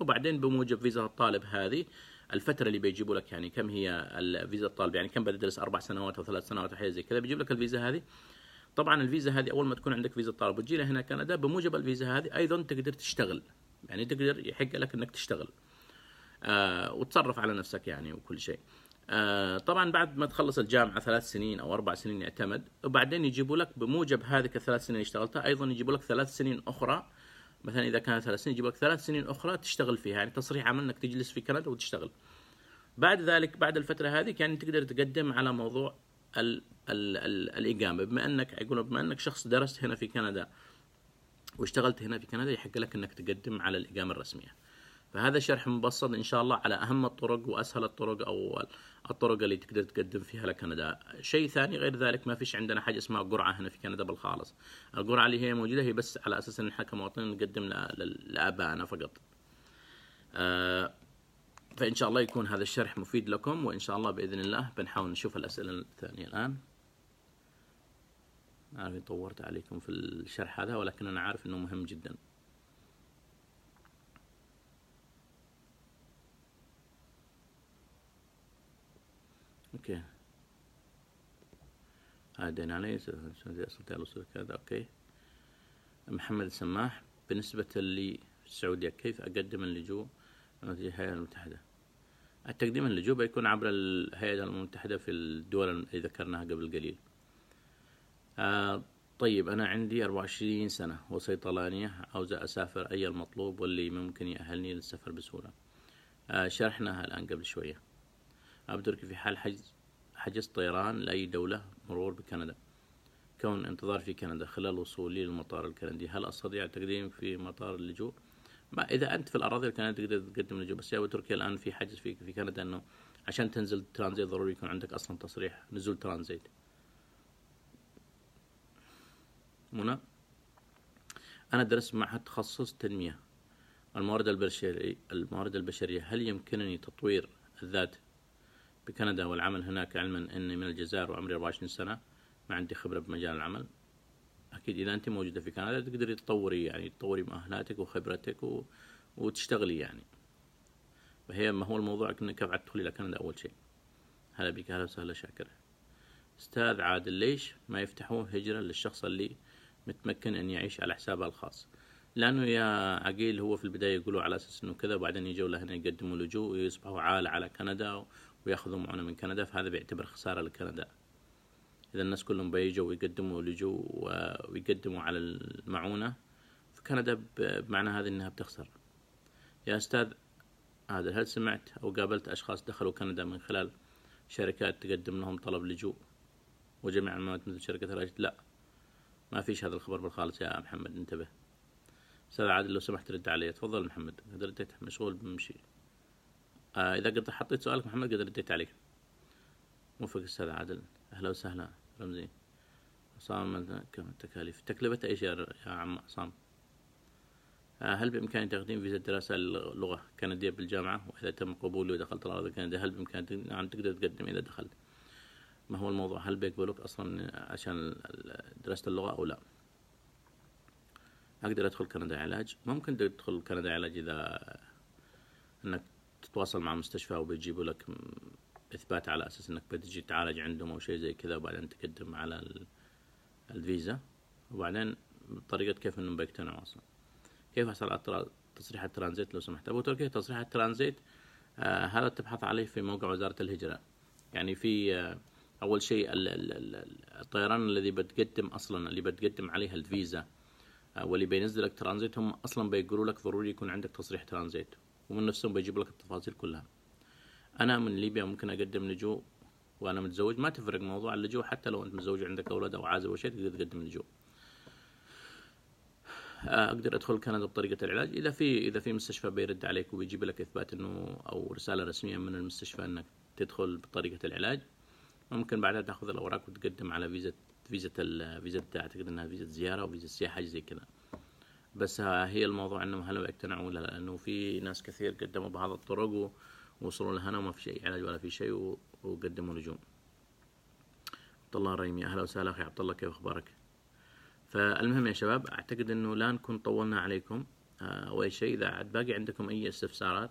وبعدين بموجب فيزا الطالب هذه الفتره اللي بيجيبوا لك يعني كم هي الفيزا الطالب يعني كم بتدرس اربع سنوات او ثلاث سنوات او حاجه زي كذا بيجيب لك الفيزا هذه طبعا الفيزا هذه اول ما تكون عندك فيزا طالب وتجي هنا كندا بموجب الفيزا هذه ايضا تقدر تشتغل يعني تقدر يحق لك انك تشتغل آه وتصرف على نفسك يعني وكل شيء آه طبعا بعد ما تخلص الجامعه ثلاث سنين او اربع سنين يعتمد وبعدين يجيبوا لك بموجب هذه الثلاث سنين اللي اشتغلتها ايضا يجيبوا لك ثلاث سنين اخرى مثلا اذا كانت ثلاث سنين يجيب لك ثلاث سنين اخرى تشتغل فيها يعني تصريح عمل انك تجلس في كندا وتشتغل بعد ذلك بعد الفتره هذه يعني تقدر تقدم على موضوع ال ال ال الاقامه بما انك يقولوا بما انك شخص درست هنا في كندا واشتغلت هنا في كندا يحق لك انك تقدم على الاقامه الرسميه فهذا شرح مبسط إن شاء الله على أهم الطرق وأسهل الطرق أو الطرق اللي تقدر تقدم فيها لكندا شيء ثاني غير ذلك ما فيش عندنا حاجة اسمها قرعة هنا في كندا بالخالص القرعة اللي هي موجودة هي بس على أساس أن احنا كمواطنين نقدم لآبائنا فقط آه، فإن شاء الله يكون هذا الشرح مفيد لكم وإن شاء الله بإذن الله بنحاول نشوف الأسئلة الثانية الآن أنا عارف طورت عليكم في الشرح هذا ولكن أنا عارف أنه مهم جداً اوكي عادين علي وصلت على كذا اوكي محمد السماح بالنسبة للسعودية كيف أقدم اللجوء الهيئة المتحدة التقديم اللجوء بيكون عبر الهيئة المتحدة في الدول اللي ذكرناها قبل قليل آه طيب أنا عندي 24 سنة وسيطلانية عاوز أسافر أي المطلوب واللي ممكن يأهلني للسفر بسهولة آه شرحناها الآن قبل شوية أبدرك في حال حجز حجز طيران لأي دولة مرور بكندا كون انتظار في كندا خلال وصولي للمطار الكندي هل أستطيع التقديم في مطار اللجوء؟ ما إذا أنت في الأراضي الكندية تقدر تقدم لجوء بس يا تركيا الآن في حجز في في كندا أنه عشان تنزل ترانزيت ضروري يكون عندك أصلا تصريح نزول ترانزيت منى أنا درست معهد تخصص تنمية الموارد البشرية الموارد البشرية هل يمكنني تطوير الذات بكندا والعمل هناك علما أني من الجزائر وعمري 24 سنة ما عندي خبرة بمجال العمل أكيد إذا أنت موجودة في كندا تقدري تطوري يعني تطوري مؤهلاتك وخبرتك و... وتشتغلي يعني فهي ما هو الموضوع كيف عاد تدخلي إلى كندا أول شيء هلا بك هلا وسهلا شاكر استاذ عادل ليش ما يفتحوا هجرة للشخص اللي متمكن ان يعيش على حسابه الخاص لانه يا عقيل هو في البداية يقولوا على اساس انه كذا وبعدين يجوا لهنا يقدموا لجوء ويصبحوا عالة على كندا ويأخذوا معونة من كندا فهذا بيعتبر خسارة لكندا إذا الناس كلهم بيجوا ويقدموا لجوء ويقدموا على المعونة فكندا بمعنى هذا إنها بتخسر يا أستاذ هذا هل سمعت أو قابلت أشخاص دخلوا كندا من خلال شركات تقدم لهم طلب لجوء وجميع المعونات مثل شركة الأجد لا ما فيش هذا الخبر بالخالص يا محمد انتبه استاذ عادل لو سمحت رد علي تفضل محمد اذا رديت مشغول بمشي آه إذا قد حطيت سؤالك محمد قد رديت عليك موفق أستاذ عادل أهلا وسهلا رمزي عصام كم التكاليف تكلفة أي يا عم عصام آه هل بإمكاني تقديم فيزا دراسة اللغة الكندية بالجامعة وإذا تم قبولي ودخلت الأراضي الكندية هل بإمكاني يعني نعم تقدر تقدم إذا دخلت ما هو الموضوع هل بيقبلوك أصلا عشان دراسة اللغة أو لا أقدر أدخل كندا علاج ممكن تدخل كندا علاج إذا أنك تتواصل مع مستشفى وبيجيبوا لك اثبات على اساس انك بتجي تعالج عندهم او شيء زي كذا وبعدين تقدم على الفيزا وبعدين طريقة كيف انهم بيقتنعوا اصلا كيف حصل تصريح الترانزيت لو سمحت ابو تركي تصريح الترانزيت آه هذا تبحث عليه في موقع وزارة الهجرة يعني في آه اول شيء الطيران الذي بتقدم اصلا اللي بتقدم عليها الفيزا آه، واللي بينزلك ترانزيت هم اصلا بيقولوا لك ضروري يكون عندك تصريح ترانزيت ومن نفسهم بيجيب لك التفاصيل كلها انا من ليبيا ممكن اقدم لجوء وانا متزوج ما تفرق موضوع اللجوء حتى لو انت متزوج عندك اولاد او عازب او شيء تقدر تقدم لجوء آه، اقدر ادخل كندا بطريقه العلاج اذا في اذا في مستشفى بيرد عليك وبيجيب لك اثبات انه او رساله رسميه من المستشفى انك تدخل بطريقه العلاج ممكن بعدها تاخذ الاوراق وتقدم على فيزا فيزا الفيزا بتاعتك انها فيزا زياره او فيزا سياحه زي كذا بس هي الموضوع انهم هل اقتنعوا ولا لا لانه في ناس كثير قدموا بهذا الطرق ووصلوا لهنا وما في شيء علاج ولا في شيء وقدموا نجوم عبد الله الريمي اهلا وسهلا اخي عبد الله كيف اخبارك فالمهم يا شباب اعتقد انه لا نكون طولنا عليكم اول آه، شيء اذا عاد باقي عندكم اي استفسارات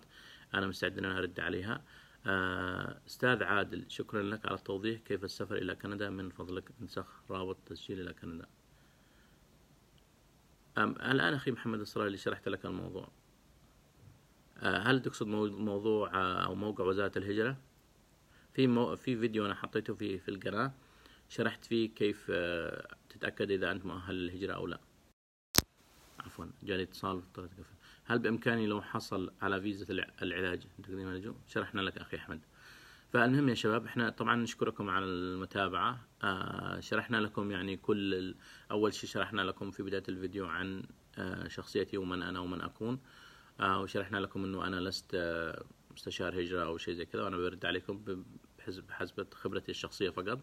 انا مستعد ان ارد عليها آه، استاذ عادل شكرا لك على التوضيح كيف السفر الى كندا من فضلك انسخ رابط تسجيل الى كندا الآن أخي محمد الصلاة اللي شرحت لك الموضوع أه، هل تقصد موضوع أه، أو موقع وزارة الهجرة؟ في مو في فيديو أنا حطيته في في القناة شرحت فيه كيف أه، تتأكد إذا أنت مؤهل للهجرة أو لا عفوا جاني اتصال هل بإمكاني لو حصل على فيزا العلاج تقديم شرحنا لك أخي أحمد فالمهم يا شباب احنا طبعا نشكركم على المتابعة آه شرحنا لكم يعني كل ال... أول شيء شرحنا لكم في بداية الفيديو عن آه شخصيتي ومن أنا ومن أكون آه وشرحنا لكم أنه أنا لست آه مستشار هجرة أو شيء زي كذا وأنا برد عليكم بحسب بحسب خبرتي الشخصية فقط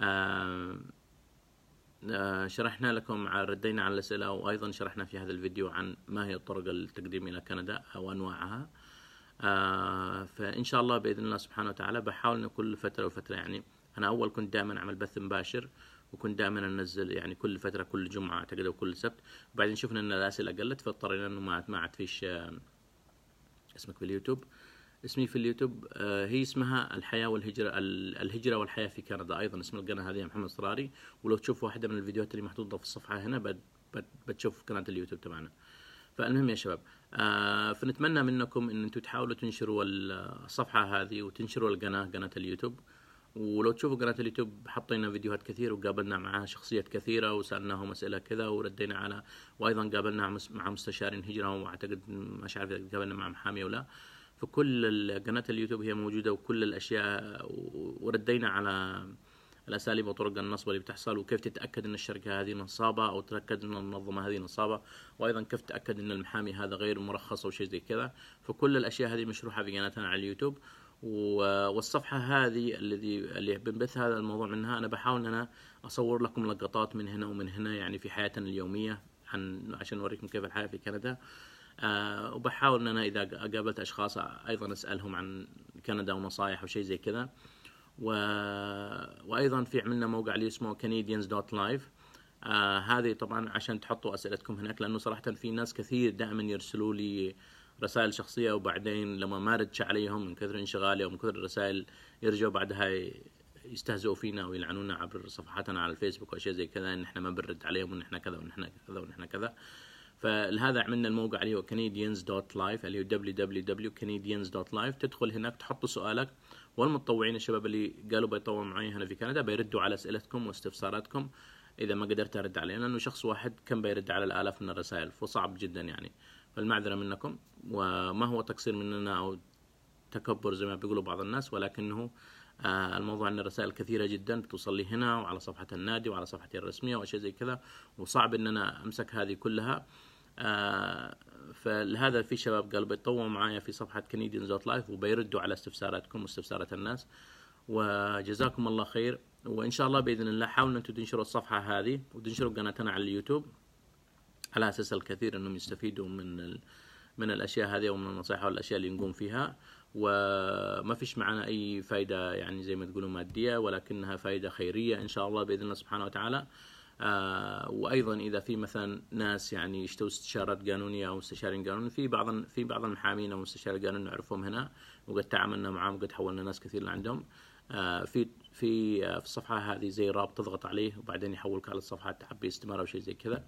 آه آه شرحنا لكم ردينا على الأسئلة وأيضا شرحنا في هذا الفيديو عن ما هي طرق التقديم إلى كندا أو أنواعها آه، فان شاء الله باذن الله سبحانه وتعالى بحاول انه كل فتره وفتره يعني انا اول كنت دائما اعمل بث مباشر وكنت دائما انزل يعني كل فتره كل جمعه اعتقد او كل سبت وبعدين شفنا ان الاسئله قلت فاضطرينا انه ما ما عاد فيش آه، اسمك في اليوتيوب اسمي في اليوتيوب آه، هي اسمها الحياه والهجره الهجره والحياه في كندا ايضا اسم القناه هذه محمد صراري ولو تشوف واحده من الفيديوهات اللي محطوطه في الصفحه هنا بتشوف قناه اليوتيوب تبعنا فالمهم يا شباب آه فنتمنى منكم ان انتم تحاولوا تنشروا الصفحه هذه وتنشروا القناه قناه اليوتيوب ولو تشوفوا قناه اليوتيوب حطينا فيديوهات كثير وقابلنا معها شخصيات كثيره وسالناهم اسئله كذا وردينا على وايضا قابلنا مع مستشارين هجره واعتقد مش عارف قابلنا مع محامي ولا فكل قناه اليوتيوب هي موجوده وكل الاشياء وردينا على الاساليب وطرق النصب اللي بتحصل وكيف تتاكد ان الشركه هذه نصابه او تتاكد ان المنظمه هذه نصابه وايضا كيف تتاكد ان المحامي هذا غير مرخص او شيء زي كذا فكل الاشياء هذه مشروحه في قناتنا على اليوتيوب والصفحة هذه الذي اللي بنبث هذا الموضوع منها أنا بحاول أن أنا أصور لكم لقطات من هنا ومن هنا يعني في حياتنا اليومية عن عشان أوريكم كيف الحياة في كندا أه وبحاول أن أنا إذا قابلت أشخاص أيضا أسألهم عن كندا ونصائح وشيء زي كذا و... وايضا في عملنا موقع اللي اسمه كنديانز دوت لايف هذه طبعا عشان تحطوا اسئلتكم هناك لانه صراحه في ناس كثير دائما يرسلوا لي رسائل شخصيه وبعدين لما ما ردش عليهم من كثر انشغالي ومن كثر الرسائل يرجعوا بعدها يستهزئوا فينا ويلعنونا عبر صفحاتنا على الفيسبوك واشياء زي كذا ان احنا ما بنرد عليهم وان احنا كذا وان احنا كذا وان احنا كذا فلهذا عملنا الموقع اللي هو دوت لايف اللي هو www.canadians.life تدخل هناك تحط سؤالك والمتطوعين الشباب اللي قالوا بيطوعوا معي هنا في كندا بيردوا على اسئلتكم واستفساراتكم اذا ما قدرت ارد عليه لانه شخص واحد كم بيرد على الالاف من الرسائل فصعب جدا يعني فالمعذره منكم وما هو تقصير مننا او تكبر زي ما بيقولوا بعض الناس ولكنه آه، الموضوع ان الرسائل كثيره جدا بتوصل لي هنا وعلى صفحه النادي وعلى صفحتي الرسميه واشياء زي كذا وصعب ان انا امسك هذه كلها آه، فلهذا في شباب قالوا بيتطوعوا معايا في صفحه كنيديانز دوت لايف وبيردوا على استفساراتكم واستفسارات الناس وجزاكم الله خير وان شاء الله باذن الله حاولوا انتم تنشروا الصفحه هذه وتنشروا قناتنا على اليوتيوب على اساس الكثير انهم يستفيدوا من ال... من الاشياء هذه ومن النصائح والاشياء اللي نقوم فيها وما فيش معنا اي فائده يعني زي ما تقولوا ماديه ولكنها فائده خيريه ان شاء الله باذن الله سبحانه وتعالى آه، وايضا اذا في مثلا ناس يعني يشتوا استشارات قانونيه او مستشارين قانون في بعض في بعض المحامين او مستشارين قانون نعرفهم هنا وقد تعاملنا معهم وقد حولنا ناس كثير لعندهم آه، في في آه، في الصفحه هذه زي رابط تضغط عليه وبعدين يحولك على الصفحه تحبي استماره او شيء زي كذا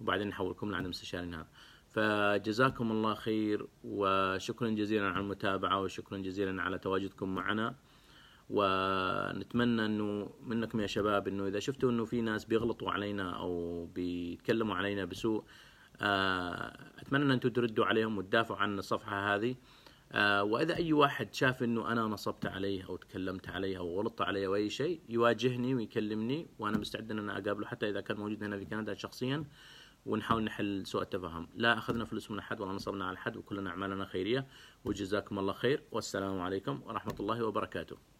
وبعدين يحولكم لعند المستشارين هذا فجزاكم الله خير وشكرا جزيلا على المتابعه وشكرا جزيلا على تواجدكم معنا ونتمنى انه منكم يا شباب انه اذا شفتوا انه في ناس بيغلطوا علينا او بيتكلموا علينا بسوء آه، اتمنى ان انتم تردوا عليهم وتدافعوا عن الصفحه هذه آه، واذا اي واحد شاف انه انا نصبت عليه او تكلمت عليه او غلطت عليه او اي شيء يواجهني ويكلمني وانا مستعد ان انا اقابله حتى اذا كان موجود هنا في كندا شخصيا ونحاول نحل سوء التفاهم لا اخذنا فلوس من احد ولا نصبنا على احد وكلنا اعمالنا خيريه وجزاكم الله خير والسلام عليكم ورحمه الله وبركاته